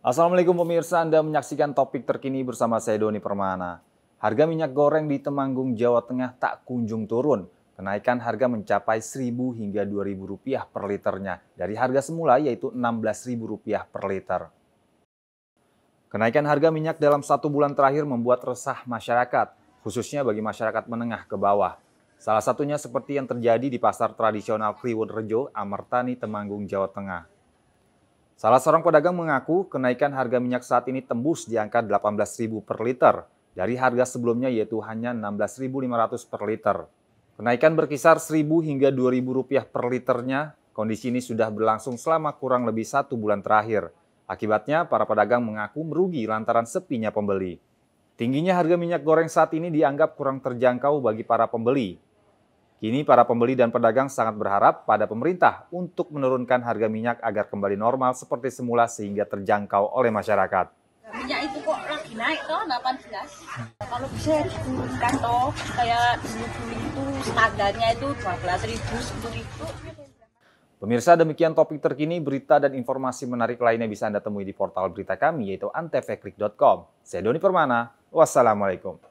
Assalamualaikum pemirsa, Anda menyaksikan topik terkini bersama saya Doni Permana. Harga minyak goreng di Temanggung, Jawa Tengah tak kunjung turun. Kenaikan harga mencapai Rp1.000 hingga Rp2.000 per liternya dari harga semula yaitu Rp16.000 per liter. Kenaikan harga minyak dalam satu bulan terakhir membuat resah masyarakat, khususnya bagi masyarakat menengah ke bawah. Salah satunya seperti yang terjadi di pasar tradisional Kliwon Rejo, Amertani, Temanggung, Jawa Tengah. Salah seorang pedagang mengaku kenaikan harga minyak saat ini tembus di angka 18.000 per liter dari harga sebelumnya yaitu hanya 16.500 per liter. Kenaikan berkisar 1.000 hingga 2.000 rupiah per liternya. Kondisi ini sudah berlangsung selama kurang lebih satu bulan terakhir. Akibatnya para pedagang mengaku merugi lantaran sepinya pembeli. Tingginya harga minyak goreng saat ini dianggap kurang terjangkau bagi para pembeli Kini para pembeli dan pedagang sangat berharap pada pemerintah untuk menurunkan harga minyak agar kembali normal seperti semula sehingga terjangkau oleh masyarakat. Minyak itu kok lagi naik toh 18. Kalau bisa diturunkan toh kayak dulu itu standarnya itu 12 ribu, 10 ribu. Pemirsa demikian topik terkini, berita dan informasi menarik lainnya bisa Anda temui di portal berita kami yaitu antevklik.com. Saya Doni Permana, wassalamualaikum.